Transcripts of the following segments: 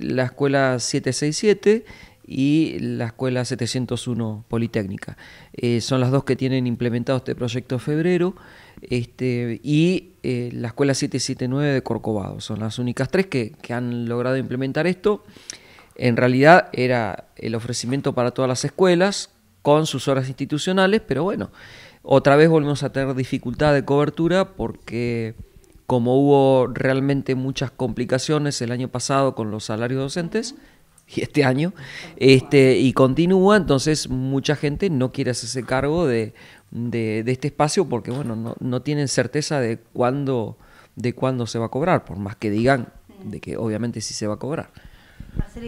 la escuela 767 y la escuela 701 Politécnica. Eh, son las dos que tienen implementado este proyecto febrero este, y eh, la escuela 779 de Corcovado. Son las únicas tres que, que han logrado implementar esto. En realidad era el ofrecimiento para todas las escuelas con sus horas institucionales, pero bueno, otra vez volvemos a tener dificultad de cobertura porque como hubo realmente muchas complicaciones el año pasado con los salarios docentes y este año, este, y continúa, entonces mucha gente no quiere hacerse cargo de, este espacio porque bueno, no, no, tienen certeza de cuándo, de cuándo se va a cobrar, por más que digan de que obviamente sí se va a cobrar.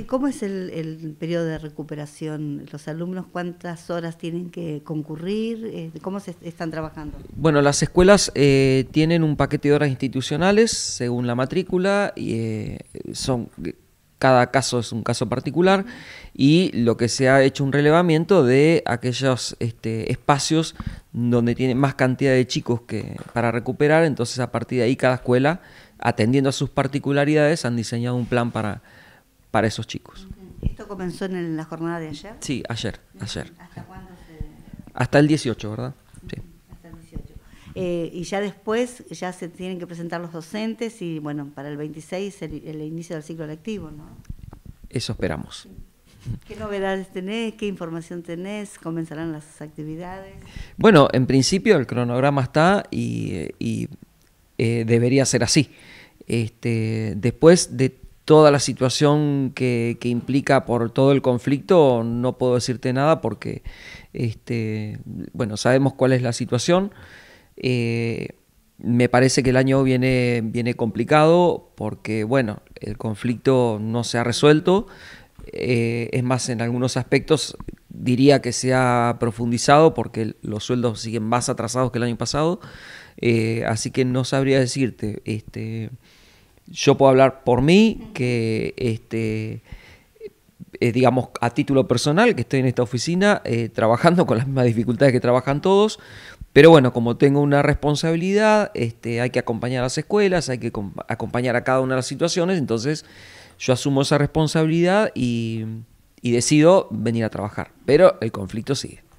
¿cómo es el, periodo de recuperación? ¿Los alumnos cuántas horas tienen que concurrir? Eh, ¿Cómo se están trabajando? Bueno, las escuelas eh, tienen un paquete de horas institucionales según la matrícula y eh, son cada caso es un caso particular y lo que se ha hecho un relevamiento de aquellos este, espacios donde tiene más cantidad de chicos que para recuperar, entonces a partir de ahí cada escuela, atendiendo a sus particularidades, han diseñado un plan para para esos chicos. ¿Esto comenzó en la jornada de ayer? Sí, ayer, ayer. ¿Hasta cuándo se...? Hasta el 18, ¿verdad? Sí. Hasta el 18. Eh, y ya después ya se tienen que presentar los docentes y, bueno, para el 26 el, inicio del ciclo lectivo, ¿no? Eso esperamos. ¿Qué novedades tenés? ¿Qué información tenés? ¿Comenzarán las actividades? Bueno, en principio el cronograma está y, eh, debería ser así. Este, después de toda la situación que, implica por todo el conflicto, no puedo decirte nada porque, este, bueno, sabemos cuál es la situación. Eh, me parece que el año viene, viene complicado porque, bueno, el conflicto no se ha resuelto. Eh, es más, en algunos aspectos diría que se ha profundizado porque los sueldos siguen más atrasados que el año pasado. Eh, así que no sabría decirte. Este, yo puedo hablar por mí, que este, eh, digamos, a título personal, que estoy en esta oficina eh, trabajando con las mismas dificultades que trabajan todos, pero bueno, como tengo una responsabilidad, este, hay que acompañar a las escuelas, hay que acompañar a cada una de las situaciones, entonces yo asumo esa responsabilidad y decido venir a trabajar, pero el conflicto sigue.